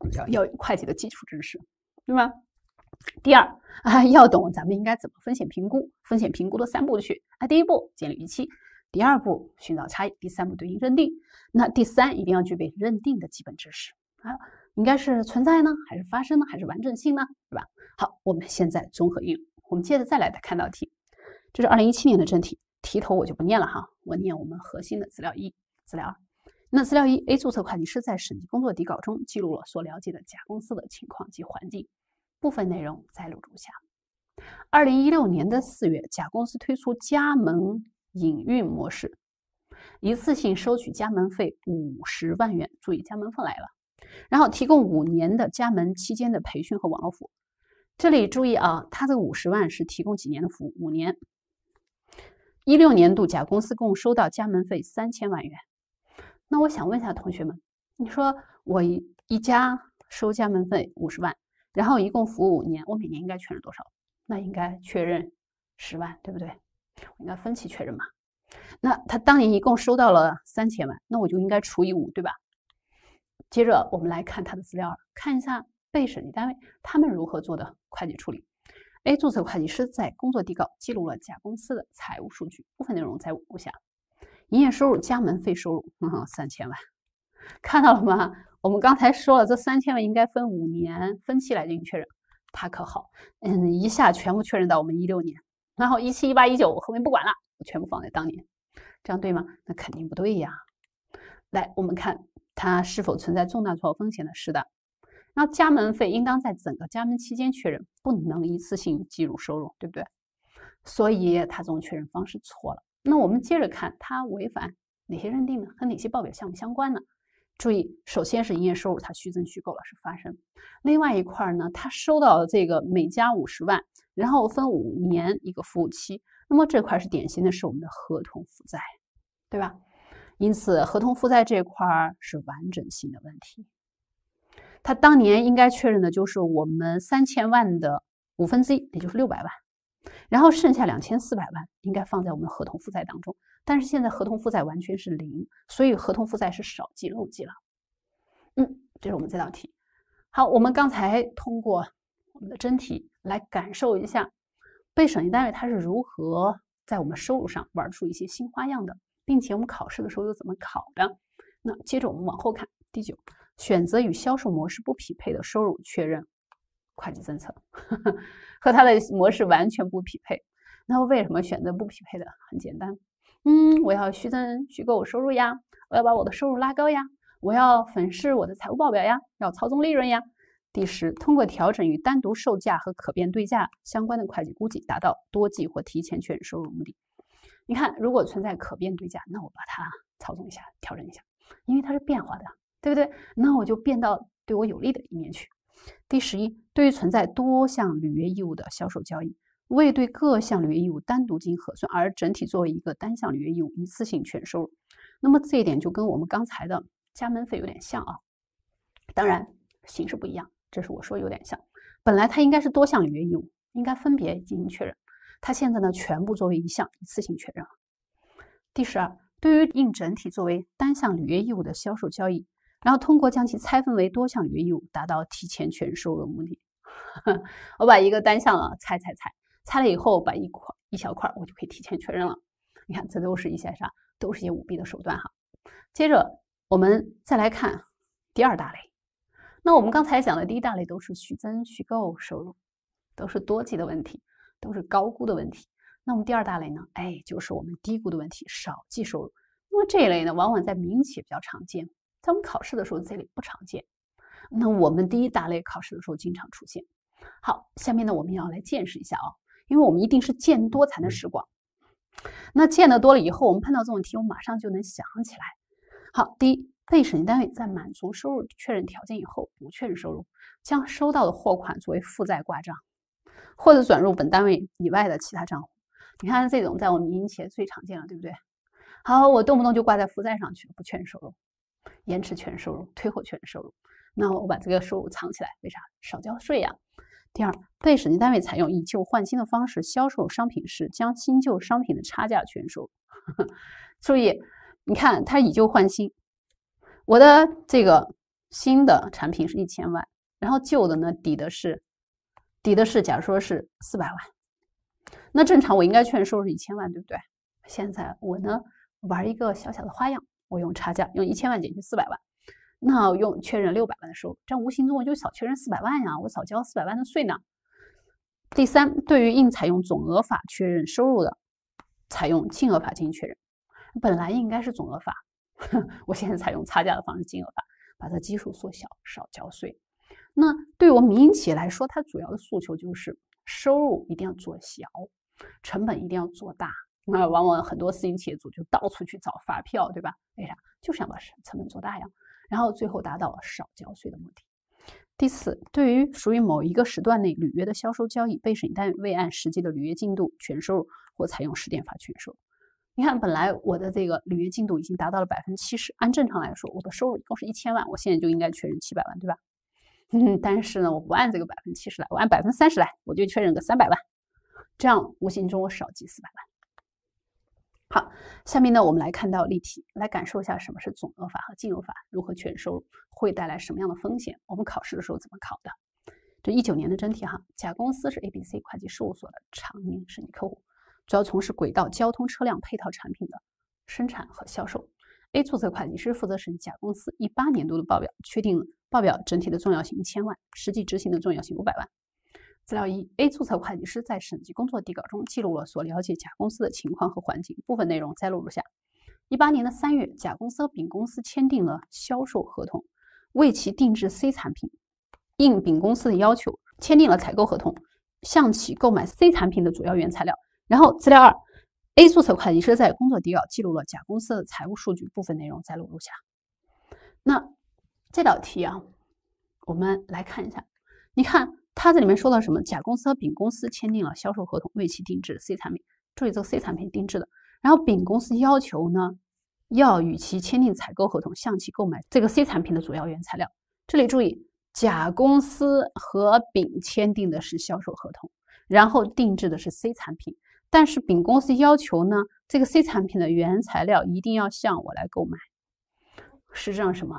要要有会计的基础知识，对吗？第二啊，要懂咱们应该怎么风险评估，风险评估的三步曲啊，第一步建立预期，第二步寻找差异，第三步对应认定。那第三，一定要具备认定的基本知识啊，应该是存在呢，还是发生呢，还是完整性呢，对吧？好，我们现在综合运用。我们接着再来看道题，这是二零一七年的真题，题头我就不念了哈，我念我们核心的资料一、资料二。那资料一，A 注册会计师在审计工作底稿中记录了所了解的甲公司的情况及环境，部分内容摘录如下：二零一六年的四月，甲公司推出加盟引运模式，一次性收取加盟费五十万元，注意加盟费来了，然后提供五年的加盟期间的培训和网络服务。这里注意啊，他这五十万是提供几年的服务？五年。一六年度，甲公司共收到加盟费三千万元。那我想问一下同学们，你说我一一家收加盟费五十万，然后一共服务五年，我每年应该确认多少？那应该确认十万，对不对？我应该分期确认嘛？那他当年一共收到了三千万，那我就应该除以五，对吧？接着我们来看他的资料，看一下被审计单位他们如何做的。会计处理，A 注册会计师在工作底稿记录了甲公司的财务数据，部分内容在如下：营业收入、加盟费收入嗯、三千万，看到了吗？我们刚才说了，这三千万应该分五年分期来进行确认，他可好？嗯，一下全部确认到我们一六年，然后一七、一八、一九后面不管了，我全部放在当年，这样对吗？那肯定不对呀。来，我们看它是否存在重大错误风险的，是的。那加盟费应当在整个加盟期间确认，不能一次性计入收入，对不对？所以他这种确认方式错了。那我们接着看他违反哪些认定呢？和哪些报表项目相关呢？注意，首先是营业收入，它虚增虚构了，是发生。另外一块呢，他收到这个每家五十万，然后分五年一个服务期，那么这块是典型的是我们的合同负债，对吧？因此，合同负债这块是完整性的问题。他当年应该确认的就是我们三千万的五分之一，也就是六百万，然后剩下两千四百万应该放在我们的合同负债当中，但是现在合同负债完全是零，所以合同负债是少记漏记了。嗯，这是我们这道题。好，我们刚才通过我们的真题来感受一下被审计单位它是如何在我们收入上玩出一些新花样的，并且我们考试的时候又怎么考的。那接着我们往后看第九。选择与销售模式不匹配的收入确认会计政策，和他的模式完全不匹配。那为什么选择不匹配的？很简单，嗯，我要虚增、虚构收入呀，我要把我的收入拉高呀，我要粉饰我的财务报表呀，要操纵利润呀。第十，通过调整与单独售价和可变对价相关的会计估计，达到多计或提前确认收入目的。你看，如果存在可变对价，那我把它操纵一下、调整一下，因为它是变化的。对不对？那我就变到对我有利的一面去。第十一，对于存在多项履约义务的销售交易，未对各项履约义务单独进行核算，而整体作为一个单项履约义务一次性全收。入。那么这一点就跟我们刚才的加盟费有点像啊，当然形式不一样，这是我说有点像。本来它应该是多项履约义务，应该分别进行确认，它现在呢全部作为一项一次性确认了。第十二，对于应整体作为单项履约义务的销售交易。然后通过将其拆分为多项义务，达到提前确认收入目的。我把一个单项啊拆拆拆，拆了以后把一块一小块，我就可以提前确认了。你看，这都是一些啥？都是一些舞弊的手段哈。接着我们再来看第二大类。那我们刚才讲的第一大类都是虚增、虚构收入，都是多计的问题，都是高估的问题。那么第二大类呢？哎，就是我们低估的问题，少计收入。那么这一类呢，往往在民企比较常见。在我们考试的时候，这里不常见。那我们第一大类考试的时候，经常出现。好，下面呢，我们要来见识一下啊，因为我们一定是见多才能识广。那见的多了以后，我们碰到这种题，我马上就能想起来。好，第一，被审计单位在满足收入确认条件以后，不确认收入，将收到的货款作为负债挂账，或者转入本单位以外的其他账户。你看这种，在我们民营企业最常见了，对不对？好，我动不动就挂在负债上去了，不确认收入。延迟确认收入、退货确认收入，那我把这个收入藏起来，为啥？少交税呀。第二，被审计单位采用以旧换新的方式销售商品时，将新旧商品的差价确认收入。注 意，你看他以旧换新，我的这个新的产品是一千万，然后旧的呢抵的是，抵的是，假如说是四百万，那正常我应该确认收入是一千万，对不对？现在我呢玩一个小小的花样。我用差价，用一千万减去四百万，那用确认六百万的收入，这样无形中我就少确认四百万呀，我少交四百万的税呢。第三，对于应采用总额法确认收入的，采用金额法进行确认，本来应该是总额法，我现在采用差价的方式金额法，把它基数缩小，少交税。那对我民营企业来说，它主要的诉求就是收入一定要做小，成本一定要做大。那往往很多私营企业主就到处去找发票，对吧？为啥？就想把成本做大呀。然后最后达到少交税的目的。第四，对于属于某一个时段内履约的销售交易，被审单位未按实际的履约进度全收入或采用十点法全收你看，本来我的这个履约进度已经达到了百分之七十，按正常来说，我的收入一共是一千万，我现在就应该确认七百万，对吧？嗯，但是呢，我不按这个百分之七十来，我按百分之三十来，我就确认个三百万，这样无形中我少记四百万。好，下面呢，我们来看到例题，来感受一下什么是总额法和净额法，如何全收入会带来什么样的风险？我们考试的时候怎么考的？这一九年的真题哈，甲公司是 A B C 会计事务所的常年审计客户，主要从事轨道交通车辆配套产品的生产和销售。A 注册会计师负责审甲公司一八年度的报表，确定报表整体的重要性一千万，实际执行的重要性五百万。资料一，A 注册会计师在审计工作底稿中记录了所了解甲公司的情况和环境，部分内容摘录如下：一八年的三月，甲公司和丙公司签订了销售合同，为其定制 C 产品。应丙公司的要求，签订了采购合同，向其购买 C 产品的主要原材料。然后，资料二，A 注册会计师在工作底稿记录了甲公司的财务数据，部分内容摘录如下。那这道题啊，我们来看一下，你看。它这里面说到什么？甲公司和丙公司签订了销售合同，为其定制 C 产品。注意这个 C 产品定制的，然后丙公司要求呢，要与其签订采购合同，向其购买这个 C 产品的主要原材料。这里注意，甲公司和丙签订的是销售合同，然后定制的是 C 产品，但是丙公司要求呢，这个 C 产品的原材料一定要向我来购买。实质上什么？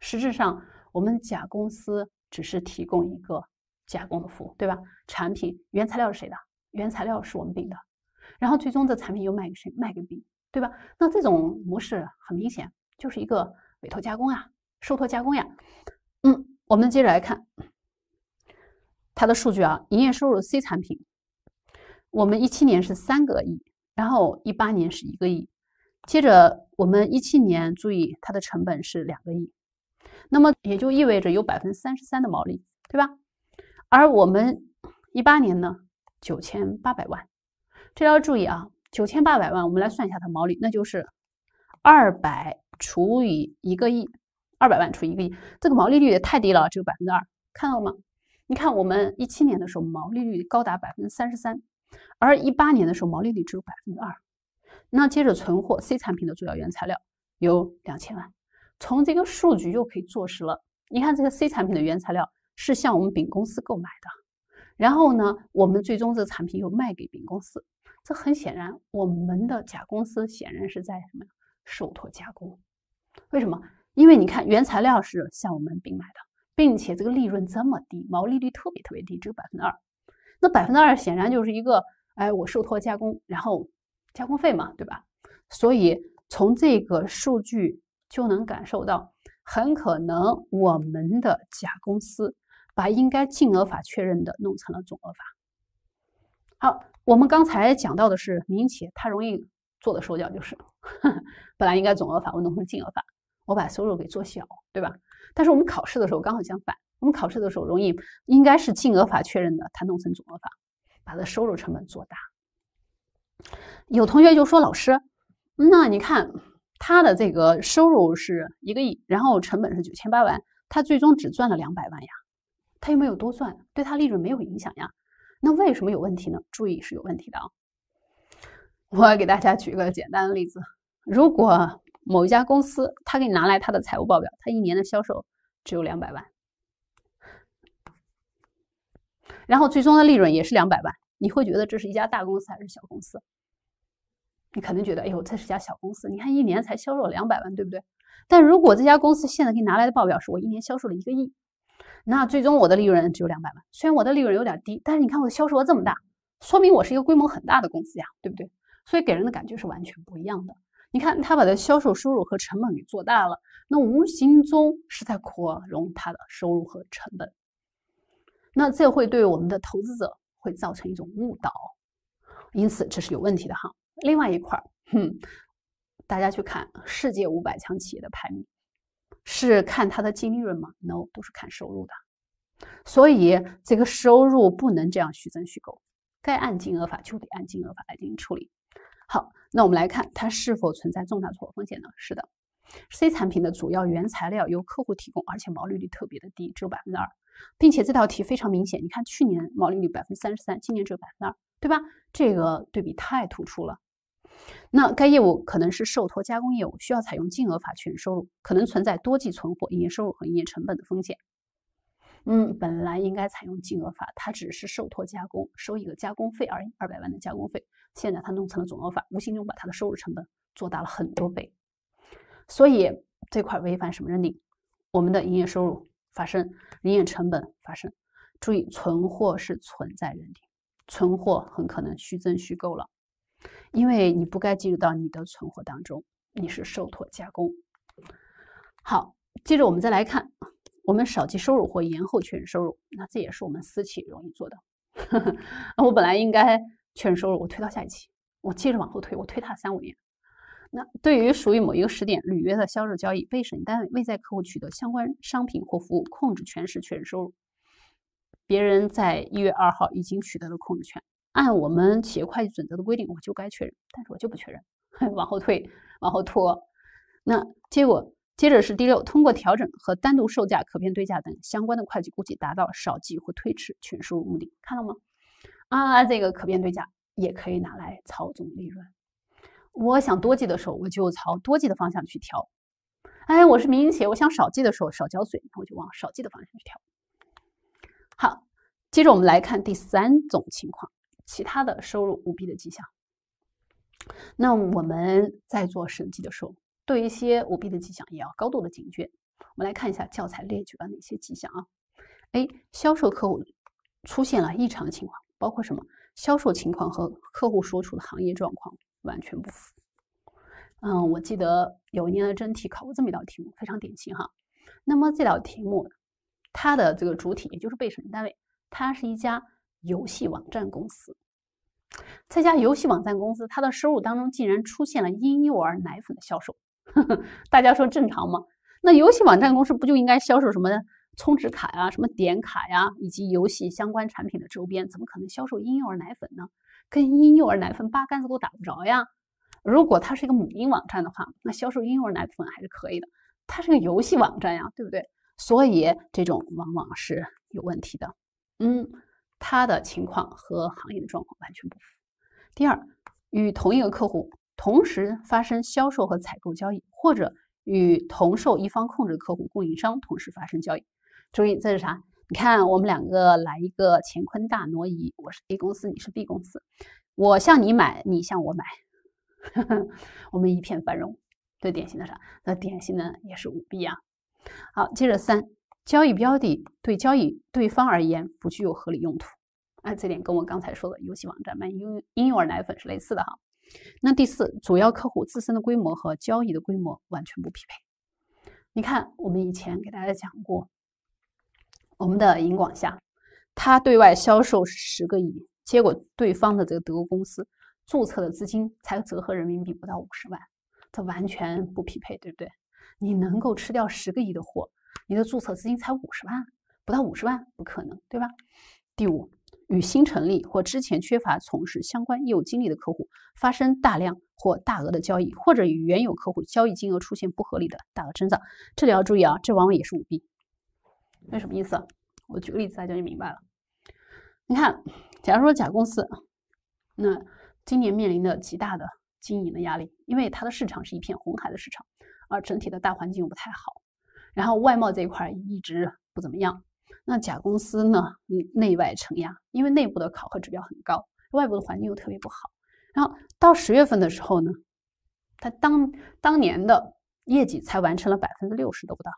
实质上我们甲公司只是提供一个。加工的服务对吧？产品原材料是谁的？原材料是我们丙的，然后最终这产品又卖给谁？卖给丙对吧？那这种模式很明显就是一个委托加工呀，受托加工呀。嗯，我们接着来看它的数据啊，营业收入 C 产品，我们一七年是三个亿，然后一八年是一个亿，接着我们一七年注意它的成本是两个亿，那么也就意味着有百分之三十三的毛利，对吧？而我们一八年呢，九千八百万，这要注意啊，九千八百万，我们来算一下它毛利，那就是二百除以一个亿，二百万除一个亿，这个毛利率也太低了，只有百分之二，看到了吗？你看我们一七年的时候毛利率高达百分之三十三，而一八年的时候毛利率只有百分之二，那接着存货 C 产品的主要原材料有两千万，从这个数据又可以坐实了，你看这个 C 产品的原材料。是向我们丙公司购买的，然后呢，我们最终这个产品又卖给丙公司。这很显然，我们的甲公司显然是在什么受托加工？为什么？因为你看原材料是向我们丙买的，并且这个利润这么低，毛利率特别特别低，只有百分之二。那百分之二显然就是一个，哎，我受托加工，然后加工费嘛，对吧？所以从这个数据就能感受到，很可能我们的甲公司。把应该净额法确认的弄成了总额法。好，我们刚才讲到的是民营企业，它容易做的手脚就是，本来应该总额法，我弄成净额法，我把收入给做小，对吧？但是我们考试的时候刚好相反，我们考试的时候容易应该是净额法确认的，它弄成总额法，把这收入成本做大。有同学就说老师，那你看他的这个收入是一个亿，然后成本是九千八万，他最终只赚了两百万呀。他又没有多算，对他利润没有影响呀？那为什么有问题呢？注意是有问题的啊！我给大家举一个简单的例子：如果某一家公司，他给你拿来他的财务报表，他一年的销售只有两百万，然后最终的利润也是两百万，你会觉得这是一家大公司还是小公司？你肯定觉得，哎呦，这是家小公司，你看一年才销售两百万，对不对？但如果这家公司现在给你拿来的报表是我一年销售了一个亿。那最终我的利润只有两百万，虽然我的利润有点低，但是你看我的销售额这么大，说明我是一个规模很大的公司呀，对不对？所以给人的感觉是完全不一样的。你看他把他的销售收入和成本给做大了，那无形中是在扩容他的收入和成本，那这会对我们的投资者会造成一种误导，因此这是有问题的哈。另外一块儿，哼，大家去看世界五百强企业的排名。是看它的净利润吗？No，都是看收入的。所以这个收入不能这样虚增虚构，该按金额法就得按金额法来进行处理。好，那我们来看它是否存在重大错误风险呢？是的，C 产品的主要原材料由客户提供，而且毛利率特别的低，只有百分之二，并且这道题非常明显，你看去年毛利率百分之三十三，今年只有百分之二，对吧？这个对比太突出了。那该业务可能是受托加工业务，需要采用净额法确认收入，可能存在多计存货、营业收入和营业成本的风险。嗯，本来应该采用净额法，它只是受托加工，收一个加工费而已，二百万的加工费。现在它弄成了总额法，无形中把它的收入成本做大了很多倍。所以这块违反什么认定？我们的营业收入发生，营业成本发生，注意存货是存在认定，存货很可能虚增虚构了。因为你不该进入到你的存货当中，你是受托加工。好，接着我们再来看，我们少计收入或延后确认收入，那这也是我们私企容易做的。那 我本来应该确认收入，我推到下一期，我接着往后推，我推它三五年。那对于属于某一个时点履约的销售交易，被审计单位未在客户取得相关商品或服务控制权时确认收入，别人在一月二号已经取得了控制权。按我们企业会计准则的规定，我就该确认，但是我就不确认，往后退，往后拖。那结果接着是第六，通过调整和单独售价、可变对价等相关的会计估计，达到少计或推迟全收入目的。看到吗？啊，这个可变对价也可以拿来操纵利润。我想多计的时候，我就朝多计的方向去调。哎，我是民营企业，我想少计的时候少交税，那我就往少计的方向去调。好，接着我们来看第三种情况。其他的收入舞弊的迹象，那我们在做审计的时候，对一些舞弊的迹象也要高度的警觉。我们来看一下教材列举了哪些迹象啊？A. 销售客户出现了异常情况，包括什么？销售情况和客户所处的行业状况完全不符。嗯，我记得有一年的真题考过这么一道题目，非常典型哈。那么这道题目，它的这个主体也就是被审计单位，它是一家。游戏网站公司，这家游戏网站公司，它的收入当中竟然出现了婴幼儿奶粉的销售，大家说正常吗？那游戏网站公司不就应该销售什么充值卡呀、什么点卡呀，以及游戏相关产品的周边，怎么可能销售婴幼儿奶粉呢？跟婴幼儿奶粉八竿子都打不着呀！如果它是一个母婴网站的话，那销售婴幼儿奶粉还是可以的。它是个游戏网站呀，对不对？所以这种往往是有问题的，嗯。他的情况和行业的状况完全不符。第二，与同一个客户同时发生销售和采购交易，或者与同受一方控制的客户供应商同时发生交易。注意，这是啥？你看，我们两个来一个乾坤大挪移，我是 A 公司，你是 B 公司，我向你买，你向我买，我们一片繁荣。最典型的啥？那典型的也是舞弊啊。好，接着三。交易标的对交易对方而言不具有合理用途，啊，这点跟我刚才说的游戏网站卖婴婴幼儿奶粉是类似的哈。那第四，主要客户自身的规模和交易的规模完全不匹配。你看，我们以前给大家讲过，我们的银广夏，他对外销售十个亿，结果对方的这个德国公司注册的资金才折合人民币不到五十万，这完全不匹配，对不对？你能够吃掉十个亿的货？你的注册资金才五十万，不到五十万不可能，对吧？第五，与新成立或之前缺乏从事相关业务经历的客户发生大量或大额的交易，或者与原有客户交易金额出现不合理的大额增长，这里要注意啊，这往往也是舞弊。那什么意思？我举个例子，大家就明白了。你看，假如说甲公司，那今年面临的极大的经营的压力，因为它的市场是一片红海的市场，而整体的大环境又不太好。然后外贸这一块一直不怎么样，那甲公司呢？内外承压，因为内部的考核指标很高，外部的环境又特别不好。然后到十月份的时候呢，他当当年的业绩才完成了百分之六十都不到。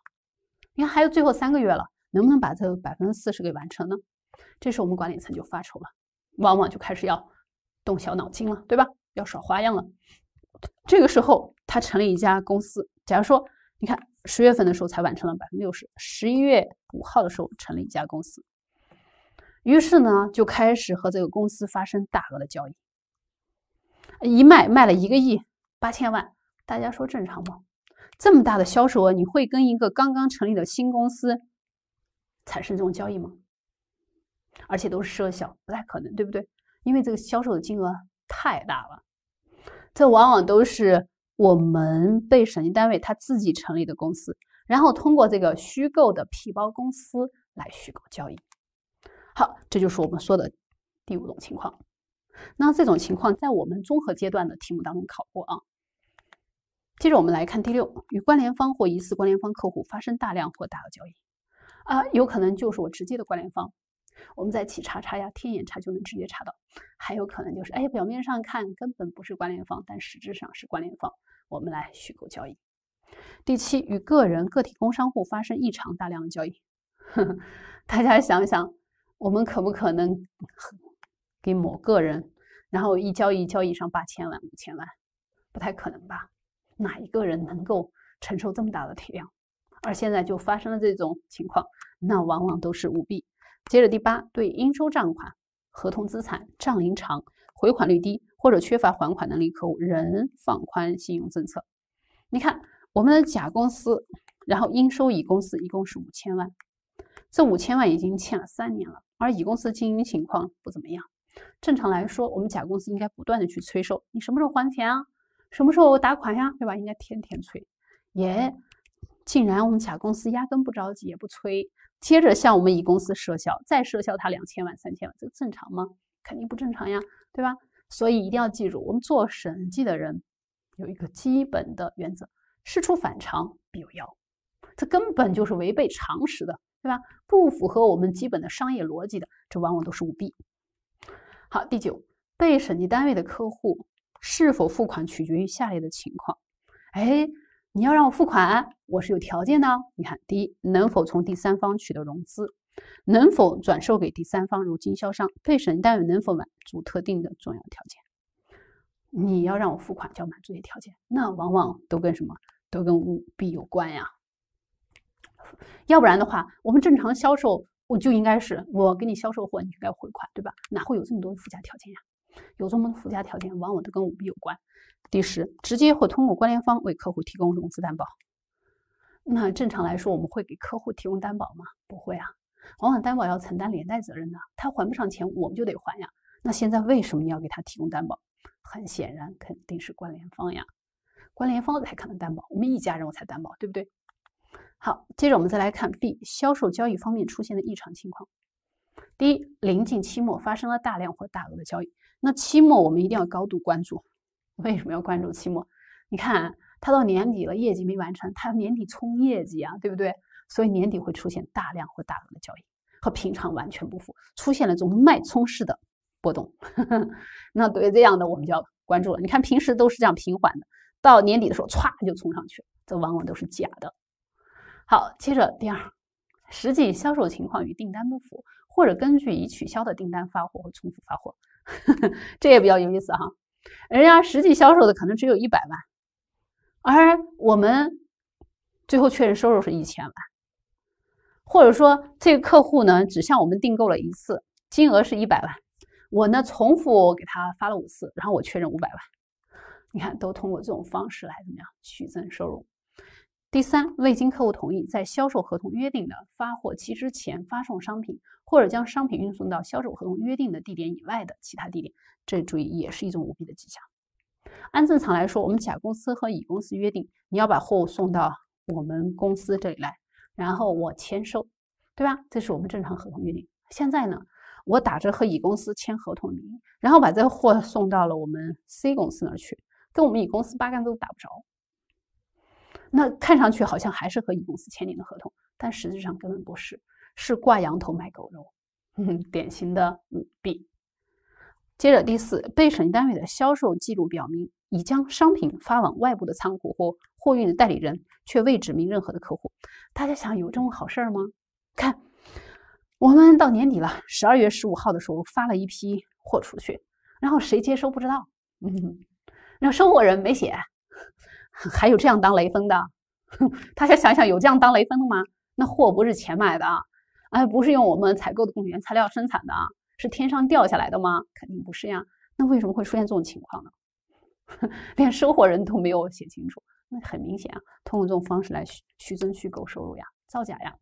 你看还有最后三个月了，能不能把这百分之四十给完成呢？这时候我们管理层就发愁了，往往就开始要动小脑筋了，对吧？要耍花样了。这个时候，他成立一家公司，假如说你看。十月份的时候才完成了百分之六十，十一月五号的时候成立一家公司，于是呢就开始和这个公司发生大额的交易，一卖卖了一个亿八千万，大家说正常吗？这么大的销售额，你会跟一个刚刚成立的新公司产生这种交易吗？而且都是赊销，不太可能，对不对？因为这个销售的金额太大了，这往往都是。我们被审计单位他自己成立的公司，然后通过这个虚构的皮包公司来虚构交易。好，这就是我们说的第五种情况。那这种情况在我们综合阶段的题目当中考过啊。接着我们来看第六，与关联方或疑似关联方客户发生大量或大额交易啊，有可能就是我直接的关联方。我们在起查查呀，天眼查就能直接查到。还有可能就是，哎，表面上看根本不是关联方，但实质上是关联方。我们来虚构交易。第七，与个人、个体工商户发生异常大量的交易。大家想想，我们可不可能给某个人，然后一交易交易上八千万、五千万？不太可能吧？哪一个人能够承受这么大的体量？而现在就发生了这种情况，那往往都是舞弊。接着第八，对应收账款、合同资产账龄长、回款率低或者缺乏还款能力客户，仍放宽信用政策。你看，我们的甲公司，然后应收乙公司一共是五千万，这五千万已经欠了三年了，而乙公司经营情况不怎么样。正常来说，我们甲公司应该不断的去催收，你什么时候还钱啊？什么时候打款呀？对吧？应该天天催。耶，竟然我们甲公司压根不着急，也不催。接着向我们乙公司赊销，再赊销他两千万、三千万，这正常吗？肯定不正常呀，对吧？所以一定要记住，我们做审计的人有一个基本的原则：事出反常必有妖。这根本就是违背常识的，对吧？不符合我们基本的商业逻辑的，这往往都是舞弊。好，第九，被审计单位的客户是否付款取决于下列的情况，哎。你要让我付款，我是有条件的。你看，第一，能否从第三方取得融资？能否转售给第三方，如经销商、被审单位，能否满足特定的重要条件？你要让我付款，就要满足一条件，那往往都跟什么？都跟物必有关呀。要不然的话，我们正常销售，我就应该是我给你销售货，你就该回款，对吧？哪会有这么多附加条件呀？有这么多附加条件，往往都跟我们有关。第十，直接或通过关联方为客户提供融资担保。那正常来说，我们会给客户提供担保吗？不会啊，往往担保要承担连带责任的，他还不上钱，我们就得还呀。那现在为什么要给他提供担保？很显然，肯定是关联方呀，关联方才可能担保，我们一家人我才担保，对不对？好，接着我们再来看 B 销售交易方面出现的异常情况。第一，临近期末发生了大量或大额的交易。那期末我们一定要高度关注，为什么要关注期末？你看，他到年底了，业绩没完成，他年底冲业绩啊，对不对？所以年底会出现大量或大量的交易，和平常完全不符，出现了这种脉冲式的波动。那对于这样的，我们就要关注了。你看平时都是这样平缓的，到年底的时候歘就冲上去了，这往往都是假的。好，接着第二，实际销售情况与订单不符，或者根据已取消的订单发货或重复发货。这也比较有意思哈，人家实际销售的可能只有一百万，而我们最后确认收入是一千万。或者说，这个客户呢只向我们订购了一次，金额是一百万，我呢重复给他发了五次，然后我确认五百万。你看，都通过这种方式来怎么样取增收入？第三，未经客户同意，在销售合同约定的发货期之前发送商品，或者将商品运送到销售合同约定的地点以外的其他地点，这注意也是一种舞弊的迹象。按正常来说，我们甲公司和乙公司约定，你要把货物送到我们公司这里来，然后我签收，对吧？这是我们正常合同约定。现在呢，我打着和乙公司签合同名义，然后把这货送到了我们 C 公司那儿去，跟我们乙公司八竿子都打不着。那看上去好像还是和乙公司签订的合同，但实际上根本不是，是挂羊头卖狗肉，典型的舞弊。接着，第四，被审计单位的销售记录表明已将商品发往外部的仓库或货运的代理人，却未指明任何的客户。大家想，有这种好事儿吗？看，我们到年底了，十二月十五号的时候发了一批货出去，然后谁接收不知道，嗯，那收货人没写。还有这样当雷锋的？大 家想想，有这样当雷锋的吗？那货不是钱买的啊？哎，不是用我们采购的原材料生产的啊？是天上掉下来的吗？肯定不是呀。那为什么会出现这种情况呢？连收货人都没有写清楚，那很明显，啊，通过这种方式来虚虚增虚构收入呀，造假呀。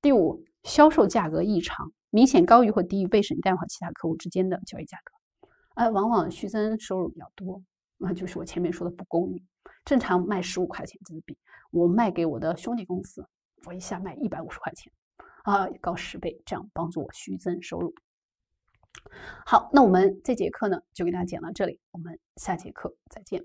第五，销售价格异常，明显高于或低于被审计单位其他客户之间的交易价格。哎，往往虚增收入比较多，那就是我前面说的不公允。正常卖十五块钱这支笔，我卖给我的兄弟公司，我一下卖一百五十块钱，啊，高十倍，这样帮助我虚增收入。好，那我们这节课呢，就给大家讲到这里，我们下节课再见。